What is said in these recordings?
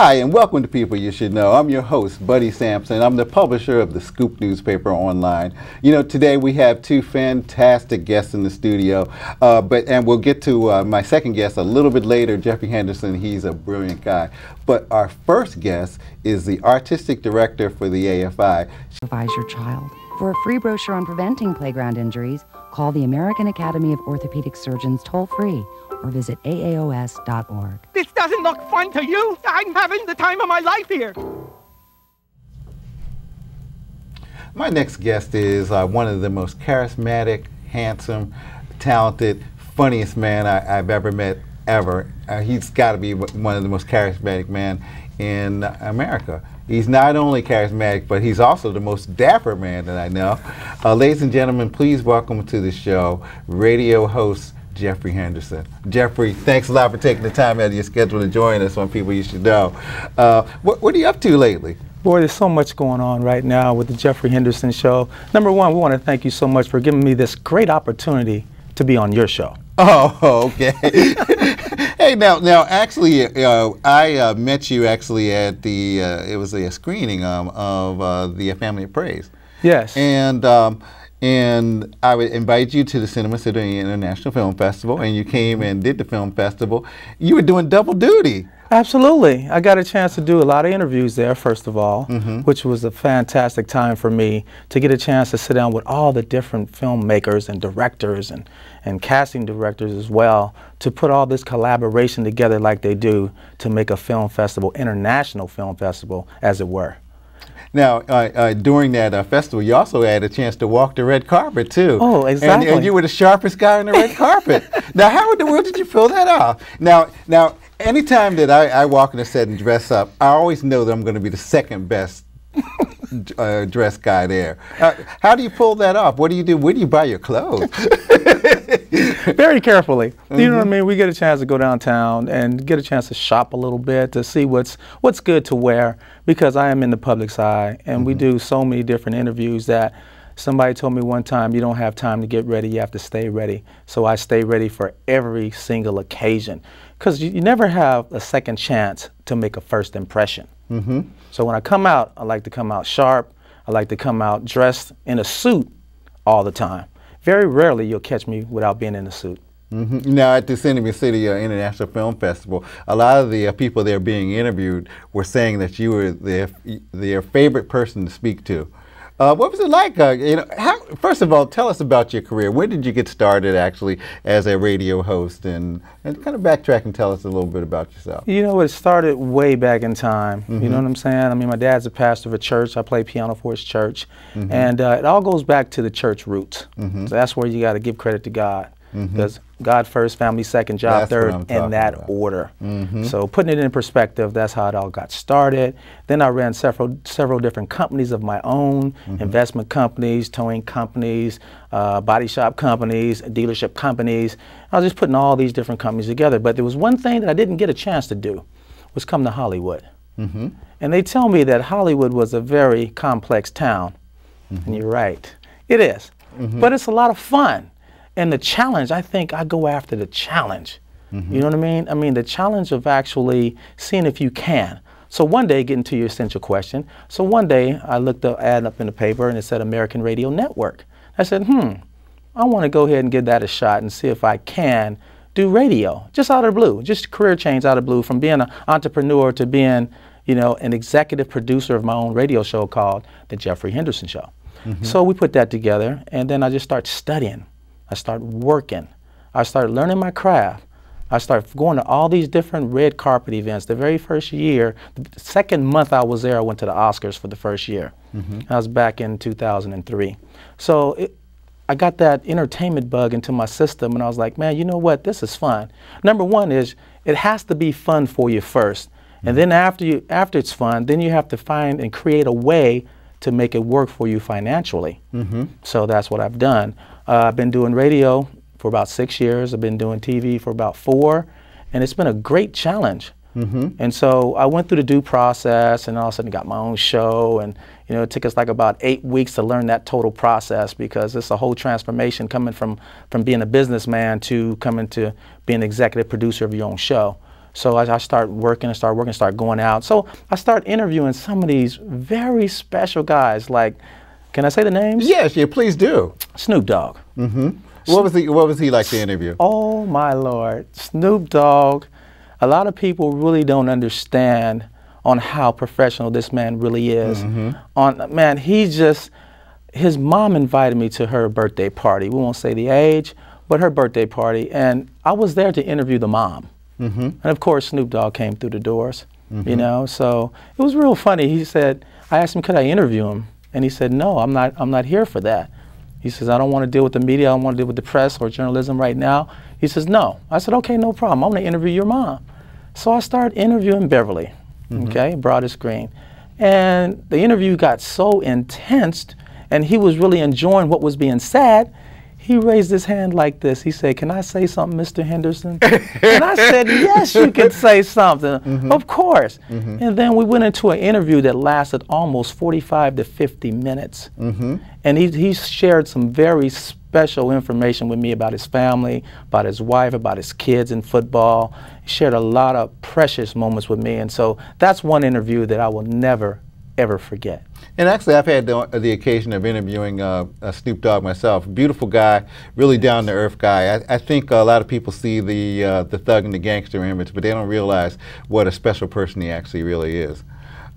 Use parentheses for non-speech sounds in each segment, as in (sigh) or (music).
Hi, and welcome to People You Should Know. I'm your host, Buddy Sampson. I'm the publisher of the Scoop newspaper online. You know, today we have two fantastic guests in the studio, uh, but and we'll get to uh, my second guest a little bit later, Jeffrey Henderson. He's a brilliant guy. But our first guest is the artistic director for the AFI. Advise your child. For a free brochure on preventing playground injuries, call the American Academy of Orthopedic Surgeons toll free or visit AAOS.org. This doesn't look fun to you. I'm having the time of my life here. My next guest is uh, one of the most charismatic, handsome, talented, funniest man I, have ever met, ever. Uh, he's got to be one of the most charismatic men in America. He's not only charismatic, but he's also the most dapper man that I know. Uh, ladies and gentlemen, please welcome to the show radio host Jeffrey Henderson. Jeffrey, thanks a lot for taking the time out of your schedule to join us on People You Should Know. Uh, what, what are you up to lately? Boy, there's so much going on right now with the Jeffrey Henderson Show. Number one, we want to thank you so much for giving me this great opportunity to be on your show. (laughs) Oh, okay. (laughs) hey, now, now, actually, uh, I uh, met you actually at the uh, it was a screening um, of uh, the Family of Praise. Yes. And um, and I would invite you to the Cinema City International Film Festival, and you came and did the film festival. You were doing double duty. Absolutely. I got a chance to do a lot of interviews there, first of all, mm -hmm. which was a fantastic time for me to get a chance to sit down with all the different filmmakers and directors and, and casting directors as well to put all this collaboration together like they do to make a film festival, international film festival, as it were. Now, uh, uh, during that uh, festival, you also had a chance to walk the red carpet too. Oh, exactly. And, and you were the sharpest guy on the red (laughs) carpet. now, how in the world did you pull that off? Now, now, anytime that I, I walk in a set and dress up, I always know that I'm going to be the second best (laughs) uh, dress guy there. Uh, how do you pull that off? What do you do? Where do you buy your clothes? (laughs) (laughs) very carefully. Mm-hmm. You know what I mm-hmm. mean? We get a chance to go downtown and get a chance to shop a little bit to see what's what's good to wear because I am in the public's eye and mm-hmm. we do so many different interviews that somebody told me one time you don't have time to get ready, you have to stay ready. So I stay ready for every single occasion because you, you, never have a second chance to make a first impression. Mm-hmm. So when I come out, I like to come out sharp. I like to come out dressed in a suit all the time very rarely you'll catch me without being in a suit. Mm -hmm. Now, at the Enemy City uh, International Film Festival, a lot of the uh, people there being interviewed were saying that you were their, their favorite person to speak to. Uh, what was it like? Uh, you know, how, first of all, tell us about your career. When did you get started actually as a radio host, and and kind of backtrack and tell us a little bit about yourself. You know, it started way back in time. Mm -hmm. You mm-hmm. know what I'm saying? I mean, my dad's a pastor of a church. I play piano for his church, mm -hmm. and uh, it all goes back to the church roots. Mm -hmm. So that's where you got to give credit to God. Because mm -hmm. God first, family second, job that's third, in that about. order. Mm -hmm. So putting it in perspective, that's how it all got started. Then I ran several several different companies of my own, mm -hmm. investment companies, towing companies, uh, body shop companies, dealership companies. I was just putting all these different companies together. But there was one thing that I didn't get a chance to do, was come to Hollywood. Mm-hmm. And they tell me that Hollywood was a very complex town, mm-hmm. and you're right, it is. Mm-hmm. But it's a lot of fun. And the challenge, I think I go after the challenge. Mm-hmm. You know what I mean? I mean, the challenge of actually seeing if you can. So one day, getting to your essential question, so one day I looked up ad up in the paper and it said American Radio Network. I said, hmm, I want to go ahead and give that a shot and see if I can do radio, just out of blue, just career change out of blue from being an entrepreneur to being, you know, an executive producer of my own radio show called The Jeffrey Henderson Show. Mm-hmm. So we put that together and then I just start studying. I start working. I start learning my craft. I start going to all these different red carpet events. The very first year, the second month I was there, I went to the Oscars for the first year. Mm -hmm. I was back in 2003. So it, I got that entertainment bug into my system, and I was like, man, you know what? This is fun. Number one is it has to be fun for you 1st mm -hmm. and mm-hmm. then after you after it's fun, then you have to find and create a way to make it work for you financially. Mm -hmm. So that's what I've done. Uh, I've been doing radio for about six years. I've been doing TV for about four, and it's been a great challenge. Mm-hmm. And so I went through the due process, and all of a sudden got my own show. And you know, it took us like about eight weeks to learn that total process because it's a whole transformation coming from from being a businessman to coming to being executive producer of your own show. So I, I start working and start working, start going out. So I start interviewing some of these very special guys like can I say the names? Yes, yeah, please do. Snoop Dogg. Mm-hmm. What was he? What was he like to interview? Oh my lord, Snoop Dogg. A lot of people really don't understand on how professional this man really is. Mm-hmm. On man, he just. His mom invited me to her birthday party. We won't say the age, but her birthday party, and I was there to interview the mom. Mm-hmm. And of course, Snoop Dogg came through the doors. You mm-hmm. know, so it was real funny. He said, I asked him, could I interview him? And he said, no, I'm not, I'm not here for that. He says, I don't want to deal with the media. I don't want to deal with the press or journalism right now. He says, no. I said, okay, no problem. I'm going to interview your mom. So I started interviewing Beverly, mm-hmm. okay, broadest green. And the interview got so intense, and he was really enjoying what was being said he raised his hand like this. He said, Can I say something, Mr. Henderson? and I said, (laughs) Yes, you can say something. Mm -hmm. Of course. Mm -hmm. And then we went into an interview that lasted almost 45 to 50 minutes. Mm -hmm. And he, he shared some very special information with me about his family, about his wife, about his kids in football. He shared a lot of precious moments with me. And so that's one interview that I will never ever forget. And actually, I've had the, the occasion of interviewing uh, Snoop Dogg myself. Beautiful guy, really down to earth guy. I, I, think a lot of people see the uh, the thug and the gangster image, but they don't realize what a special person he actually really is.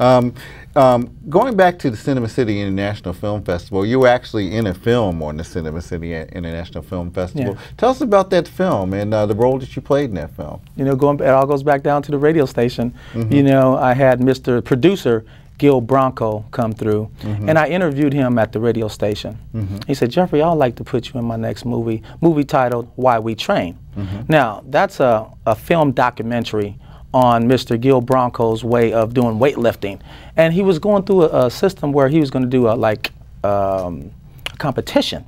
Um, um, going back to the Cinema City International Film Festival, you were actually in a film on the Cinema City International Film Festival. Yeah. Tell us about that film and uh, the role that you played in that film. You know, going it all goes back down to the radio station. Mm -hmm. You know, I had Mr. Producer Gil Bronco come through, mm -hmm. and I interviewed him at the radio station. Mm -hmm. He said, Jeffrey, I'd like to put you in my next movie, movie titled Why We Train. Mm -hmm. Now, that's a, a film documentary on Mr. Gil Bronco's way of doing weightlifting. And he was going through a, a system where he was going to do a like um, competition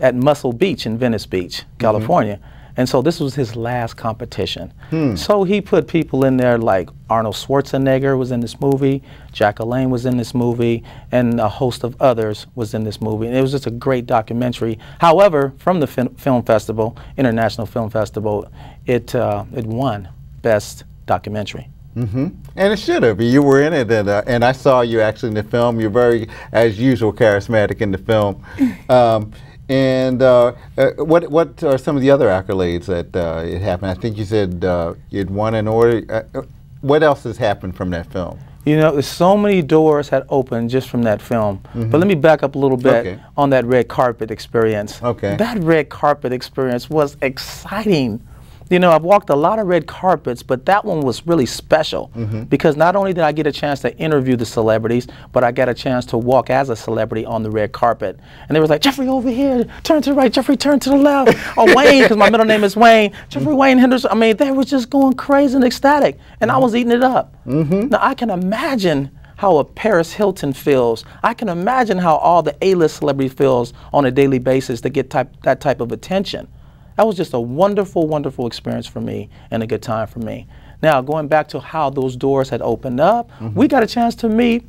at Muscle Beach in Venice Beach, mm-hmm. California. And so this was his last competition. Hmm. So he put people in there like Arnold Schwarzenegger was in this movie, Jack Elaine was in this movie, and a host of others was in this movie. And it was just a great documentary. However, from the fin film festival, International Film Festival, it uh, it won best documentary. Mm -hmm. And it should have. You were in it, and, uh, and I saw you actually in the film. You're very, as usual, charismatic in the film. (laughs) Um, and uh, uh, what what are some of the other accolades that uh, it happened? I think you said uh, you'd won an order. Uh, uh, what else has happened from that film? You know, so many doors had opened just from that film. Mm -hmm. But let me back up a little bit okay. on that red carpet experience. Okay. That red carpet experience was exciting. You know, I've walked a lot of red carpets, but that one was really special mm -hmm. because not only did I get a chance to interview the celebrities, but I got a chance to walk as a celebrity on the red carpet. And they was like, Jeffrey over here, turn to the right, Jeffrey turn to the left. Or oh, (laughs) Wayne, because my middle name is Wayne. Jeffrey Wayne Henderson. I mean, they were just going crazy and ecstatic, and I mm-hmm. was eating it up. Mm -hmm. Now I can imagine how a Paris Hilton feels. I can imagine how all the A-list celebrity feels on a daily basis to get type, that type of attention that was just a wonderful, wonderful experience for me and a good time for me. Now, going back to how those doors had opened up, mm -hmm. we mm-hmm. got a chance to meet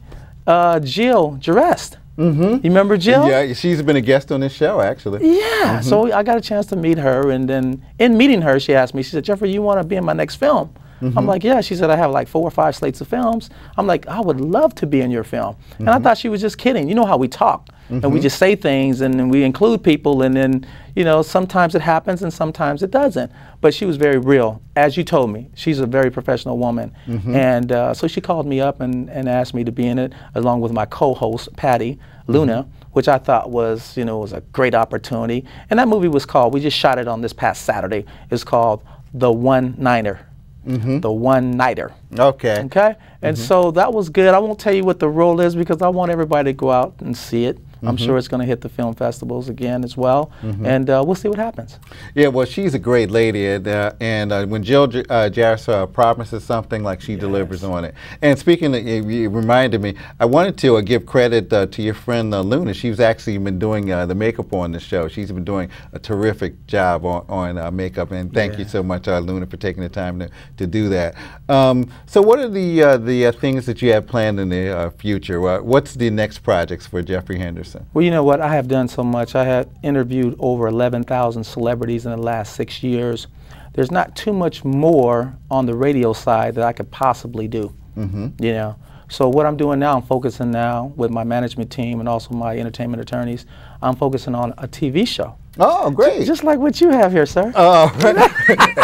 uh, Jill Jarest. Mm -hmm. You remember Jill? Yeah, she's been a guest on this show, actually. Yeah, mm -hmm. so I got a chance to meet her, and then in meeting her, she asked me, she said, Jeffrey, you want to be in my next film? Mm -hmm. I'm like, yeah. She said, I have like four or five slates of films. I'm like, I would love to be in your film. Mm -hmm. And I mm-hmm. thought she was just kidding. You know how we talk. Mm-hmm. And we mm-hmm. just say things and we include people, and then, you know, sometimes it happens and sometimes it doesn't. But she was very real, as you told me. She's a very professional woman. Mm-hmm. And uh, so she called me up and, and asked me to be in it, along with my co host, Patty mm-hmm. Luna. Mm-hmm. Which I thought was, you know, was a great opportunity, and that movie was called. We just shot it on this past Saturday. It's called The One Niner. Mm-hmm. the one nighter. Okay. Okay. And mm-hmm. so that was good. I won't tell you what the role is because I want everybody to go out and see it. Mm -hmm. I'm mm-hmm. sure it's going to hit the film festivals again as well, mm -hmm. and uh, we'll see what happens. Yeah, well, she's a great lady, and, uh, and uh, when Jill J- uh, uh, promises something, like she yes. delivers on it. And speaking, of, it, reminded me, I wanted to uh, give credit to your friend Luna. She's actually been doing the makeup on the show. She's been doing a terrific job on, on makeup, and thank yeah. you so much, Luna, for taking the time to, to do that. Um, so, what are the the things that you have planned in the future? what's the next projects for Jeffrey Henderson? person? Well, you know what? I have done so much. I have interviewed over 11,000 celebrities in the last six years. There's not too much more on the radio side that I could possibly do. Mm-hmm. You know, so what I'm doing now, I'm focusing now with my management team and also my entertainment attorneys. I'm focusing on a TV show. Oh, great! Just like what you have here, sir. Oh, uh,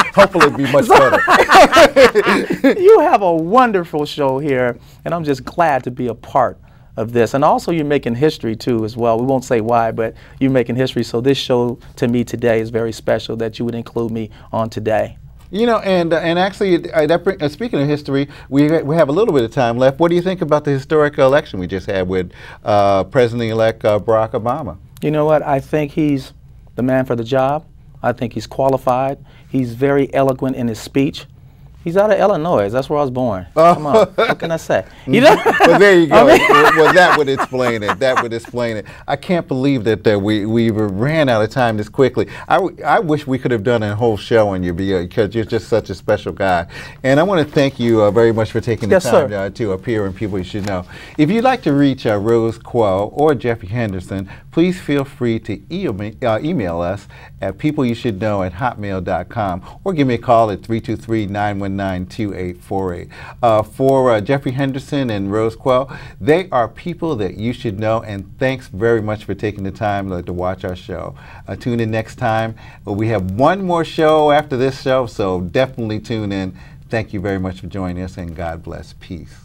(laughs) hopefully, be much better. (laughs) you have a wonderful show here, and I'm just glad to be a part of this. And also you're making history too as well. We won't say why, but you're making history. So this show to me today is very special that you would include me on today. You know, and uh, and actually, uh, that, uh, speaking of history, we we have a little bit of time left. What do you think about the historic election we just had with uh, President-elect uh, Barack Obama? You know what? I think he's the man for the job. I think he's qualified. He's very eloquent in his speech. He's out of Illinois. That's where I was born. Uh, (laughs) Come on, what can I say? (laughs) You know? well, there you go. (laughs) I mean well, that would explain it. That would explain it. I can't believe that, that we we ran out of time this quickly. I, I wish we could have done a whole show on you because uh, you're just such a special guy. And I want to thank you uh, very much for taking the yes, time uh, to appear in People You Should Know. If you'd like to reach uh, Rose Quell or Jeffrey Henderson, please feel free to e uh, email us at peopleyoushouldknow at hotmail.com or give me a call at 323 919 919-2848. Uh, for uh, Jeffrey Henderson and Rose Quell, they are people that you should know, and thanks very much for taking the time to, uh, to watch our show. Uh, tune in next time. Uh, we have one more show after this show, so definitely tune in. Thank you very much for joining us, and God bless. Peace.